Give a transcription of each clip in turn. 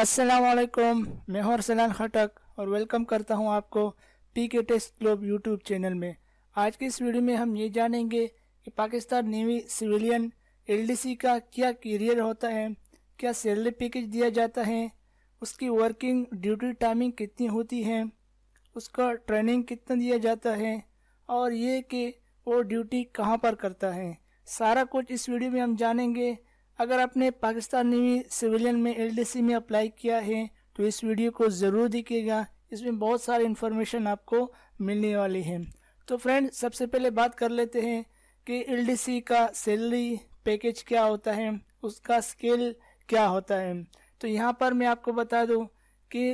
वालेकुम मैं हूं अरसलान खटक और वेलकम करता हूं आपको पी के टेस्ट ग्लोब यूट्यूब चैनल में आज की इस वीडियो में हम ये जानेंगे कि पाकिस्तान नेवी सिविलियन एलडीसी का क्या करियर होता है क्या सैलरी पैकेज दिया जाता है उसकी वर्किंग ड्यूटी टाइमिंग कितनी होती है उसका ट्रेनिंग कितना दिया जाता है और ये कि वो ड्यूटी कहाँ पर करता है सारा कुछ इस वीडियो में हम जानेंगे अगर आपने पाकिस्तानी सिविलियन में एलडीसी में अप्लाई किया है तो इस वीडियो को ज़रूर देखिएगा इसमें बहुत सारी इन्फॉर्मेशन आपको मिलने वाली है तो फ्रेंड सबसे पहले बात कर लेते हैं कि एलडीसी का सैलरी पैकेज क्या होता है उसका स्केल क्या होता है तो यहाँ पर मैं आपको बता दूँ कि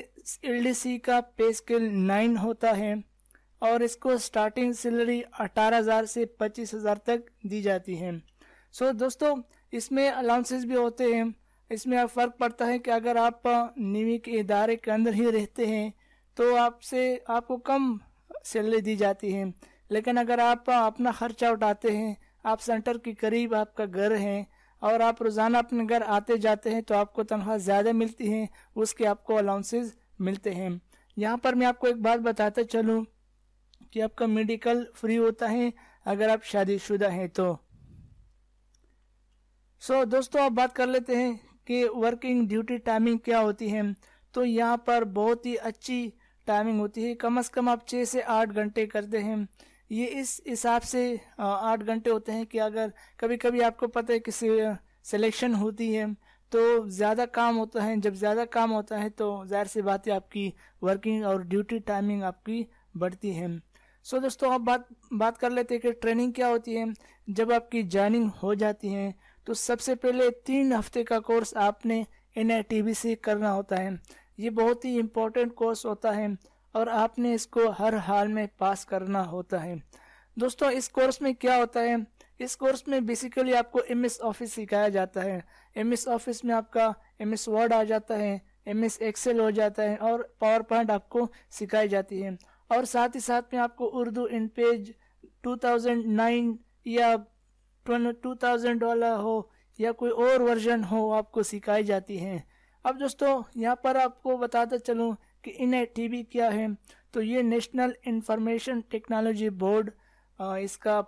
एल का पे स्केल नाइन होता है और इसको स्टार्टिंग सैलरी 18,000 से 25,000 तक दी जाती है सो so, दोस्तों इसमें अलाउंसेस भी होते हैं इसमें फ़र्क पड़ता है कि अगर आप नीवी के इदारे के अंदर ही रहते हैं तो आपसे आपको कम सैलरी दी जाती है लेकिन अगर आप अपना खर्चा उठाते हैं आप सेंटर के करीब आपका घर है और आप रोज़ाना अपने घर आते जाते हैं तो आपको तनख्वाह ज़्यादा मिलती है उसके आपको अलाउंसेज मिलते हैं यहाँ पर मैं आपको एक बात बताता चलूँ कि आपका मेडिकल फ्री होता है अगर आप शादीशुदा हैं तो सो so, दोस्तों अब बात कर लेते हैं कि वर्किंग ड्यूटी टाइमिंग क्या होती है तो यहाँ पर बहुत ही अच्छी टाइमिंग होती है कम से कम आप छः से आठ घंटे करते हैं ये इस हिसाब से आठ घंटे होते हैं कि अगर कभी कभी आपको पता है किसी सिलेक्शन होती है तो ज़्यादा काम होता है जब ज़्यादा काम होता है तो जाहिर सी बात है आपकी वर्किंग और ड्यूटी टाइमिंग आपकी बढ़ती है सो so, दोस्तों आप बात बात कर लेते हैं कि ट्रेनिंग क्या होती है जब आपकी जॉइनिंग हो जाती है तो सबसे पहले तीन हफ्ते का कोर्स आपने एन से करना होता है ये बहुत ही इम्पोर्टेंट कोर्स होता है और आपने इसको हर हाल में पास करना होता है दोस्तों इस कोर्स में क्या होता है इस कोर्स में बेसिकली आपको एम एस ऑफिस सिखाया जाता है एम एस ऑफिस में आपका एम एस वर्ड आ जाता है एम एस एक्सेल हो जाता है और पावर पॉइंट आपको सिखाई जाती है और साथ ही साथ में आपको उर्दू इन पेज 2009 या टू थाउजेंड वाला हो या कोई और वर्जन हो आपको सिखाई जाती हैं अब दोस्तों यहाँ पर आपको बताता चलूँ कि इन टीबी क्या है तो ये नेशनल इंफॉर्मेशन टेक्नोलॉजी बोर्ड इसका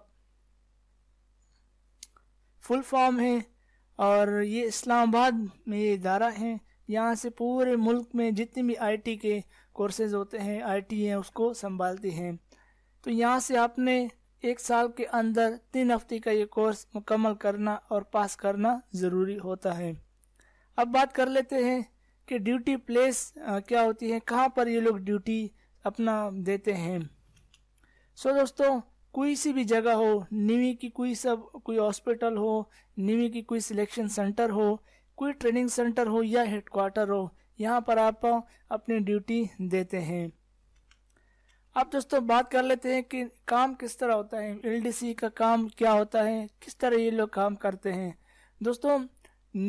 फुल फॉर्म है और ये इस्लामाबाद में ये इदारा है यहाँ से पूरे मुल्क में जितने भी आईटी के कोर्सेज होते हैं आईटी हैं उसको संभालते हैं तो यहाँ से आपने एक साल के अंदर तीन हफ्ते का ये कोर्स मुकम्मल करना और पास करना ज़रूरी होता है अब बात कर लेते हैं कि ड्यूटी प्लेस क्या होती है कहाँ पर ये लोग ड्यूटी अपना देते हैं सो दोस्तों कोई सी भी जगह हो नीवी की कोई सब कोई हॉस्पिटल हो नीवी की कोई सिलेक्शन सेंटर हो कोई ट्रेनिंग सेंटर हो या हेडक्वार्टर हो यहाँ पर आप अपनी ड्यूटी देते हैं अब दोस्तों तो बात कर लेते हैं कि काम किस तरह होता है एल का काम क्या होता है किस तरह ये लोग काम करते हैं दोस्तों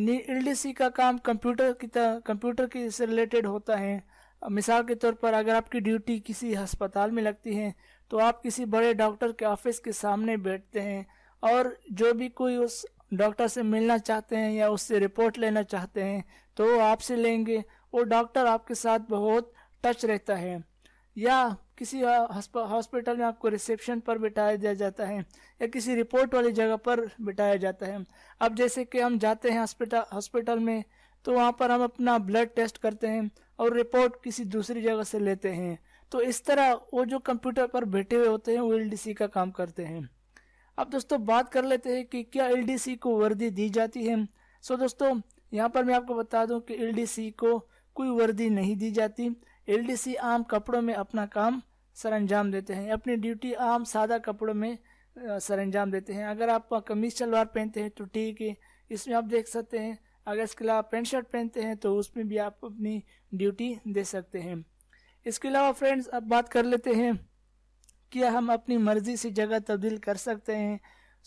एल का काम कंप्यूटर की तरह कंप्यूटर के से रिलेटेड होता है मिसाल के तौर पर अगर आपकी ड्यूटी किसी अस्पताल में लगती है तो आप किसी बड़े डॉक्टर के ऑफिस के सामने बैठते हैं और जो भी कोई उस डॉक्टर से मिलना चाहते हैं या उससे रिपोर्ट लेना चाहते हैं तो आपसे लेंगे वो डॉक्टर आपके साथ बहुत टच रहता है या किसी हॉस्पिटल में आपको रिसेप्शन पर बिठाया दिया जाता है या किसी रिपोर्ट वाली जगह पर बिठाया जाता है अब जैसे कि हम जाते हैं हॉस्पिटल हॉस्पिटल में तो वहाँ पर हम अपना ब्लड टेस्ट करते हैं और रिपोर्ट किसी दूसरी जगह से लेते हैं तो इस तरह वो जो कंप्यूटर पर बैठे हुए होते हैं वो एल का काम करते हैं अब दोस्तों बात कर लेते हैं कि क्या एल को वर्दी दी जाती है सो दोस्तों यहाँ पर मैं आपको बता दूँ कि एल को कोई वर्दी नहीं दी जाती एलडीसी आम कपड़ों में अपना काम सरंजाम देते हैं अपनी ड्यूटी आम सादा कपड़ों में सरंजाम देते हैं अगर आप कमीज शलवार पहनते हैं तो ठीक है इसमें आप देख सकते हैं अगर इसके अलावा पेंट शर्ट पहनते हैं तो उसमें भी आप अपनी ड्यूटी दे सकते हैं इसके अलावा फ्रेंड्स अब बात कर लेते हैं क्या हम अपनी मर्जी से जगह तब्दील कर सकते हैं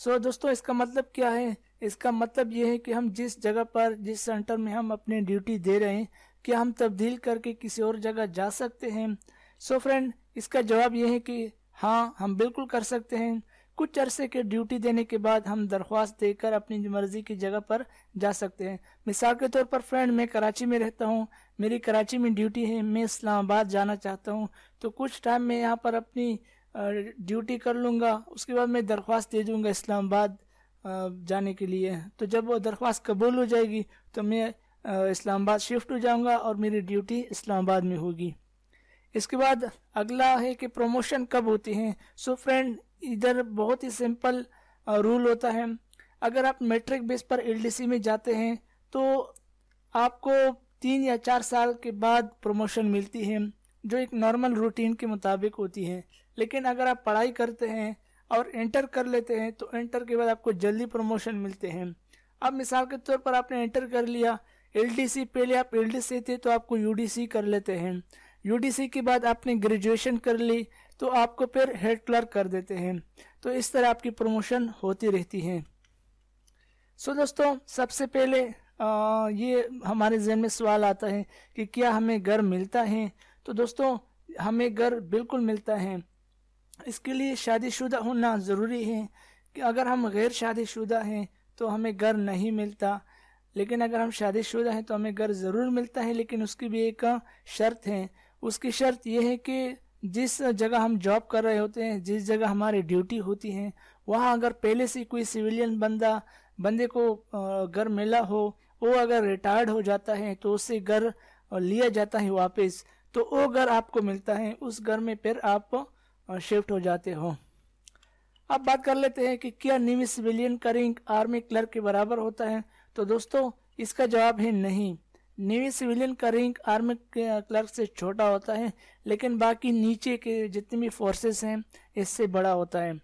सो दोस्तों इसका मतलब क्या है इसका मतलब ये है कि हम जिस जगह पर जिस सेंटर में हम अपनी ड्यूटी दे रहे हैं क्या हम तब्दील करके किसी और जगह जा सकते हैं सो so फ्रेंड इसका जवाब यह है कि हाँ हम बिल्कुल कर सकते हैं कुछ अरसे के ड्यूटी देने के बाद हम दरख्वास्त देकर अपनी मर्जी की जगह पर जा सकते हैं मिसाल के तौर पर फ्रेंड मैं कराची में रहता हूँ मेरी कराची में ड्यूटी है मैं इस्लामाबाद जाना चाहता हूँ तो कुछ टाइम मैं यहाँ पर अपनी ड्यूटी कर लूँगा उसके बाद मैं दरख्वास्त दे दूँगा इस्लामाबाद जाने के लिए तो जब वो दरख्वास्त कबूल हो जाएगी तो मैं इस्लामाबाद शिफ्ट हो जाऊंगा और मेरी ड्यूटी इस्लामाबाद में होगी इसके बाद अगला है कि प्रमोशन कब होती हैं सो फ्रेंड इधर बहुत ही सिंपल रूल होता है अगर आप मैट्रिक बेस पर एलडीसी में जाते हैं तो आपको तीन या चार साल के बाद प्रमोशन मिलती है जो एक नॉर्मल रूटीन के मुताबिक होती है लेकिन अगर आप पढ़ाई करते हैं और इंटर कर लेते हैं तो इंटर के बाद आपको जल्दी प्रमोशन मिलते हैं अब मिसाल के तौर पर आपने इंटर कर लिया एलडीसी पहले आप एलडीसी थे तो आपको यूडीसी कर लेते हैं यूडीसी के बाद आपने ग्रेजुएशन कर ली तो आपको फिर हेड क्लर्क कर देते हैं तो इस तरह आपकी प्रमोशन होती रहती है सो दोस्तों सबसे पहले आ, ये हमारे जहन में सवाल आता है कि क्या हमें घर मिलता है तो दोस्तों हमें घर बिल्कुल मिलता है इसके लिए शादीशुदा होना ज़रूरी है कि अगर हम गैर शादीशुदा हैं तो हमें घर नहीं मिलता लेकिन अगर हम शादीशुदा हैं तो हमें घर ज़रूर मिलता है लेकिन उसकी भी एक शर्त है उसकी शर्त यह है कि जिस जगह हम जॉब कर रहे होते हैं जिस जगह हमारी ड्यूटी होती है वहाँ अगर पहले से कोई सिविलियन बंदा बंदे को घर मिला हो वो अगर रिटायर्ड हो जाता है तो उससे घर लिया जाता है वापस तो वो घर आपको मिलता है उस घर में फिर आप शिफ्ट हो जाते हो अब बात कर लेते हैं कि क्या निवी सिविलियन का रिंक आर्मी क्लर्क के बराबर होता है तो दोस्तों इसका जवाब है नहीं नेवी सिविलियन का रैंक आर्मी क्लर्क से छोटा होता है लेकिन बाकी नीचे के जितने भी फोर्सेस हैं इससे बड़ा होता है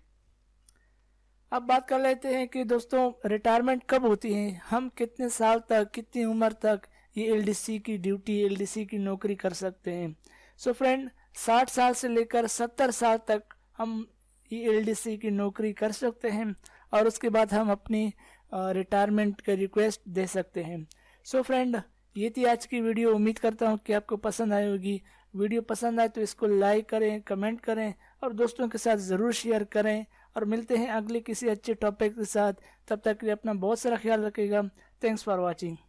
अब बात कर लेते हैं कि दोस्तों रिटायरमेंट कब होती है हम कितने साल तक कितनी उम्र तक ये एलडीसी की ड्यूटी एलडीसी की नौकरी कर सकते हैं सो फ्रेंड 60 साल से लेकर 70 साल तक हम ये एलडीसी की नौकरी कर सकते हैं और उसके बाद हम अपनी रिटायरमेंट का रिक्वेस्ट दे सकते हैं सो so फ्रेंड ये थी आज की वीडियो उम्मीद करता हूँ कि आपको पसंद आई होगी वीडियो पसंद आए तो इसको लाइक करें कमेंट करें और दोस्तों के साथ ज़रूर शेयर करें और मिलते हैं अगले किसी अच्छे टॉपिक के साथ तब तक के लिए अपना बहुत सारा ख्याल रखेगा थैंक्स फॉर वॉचिंग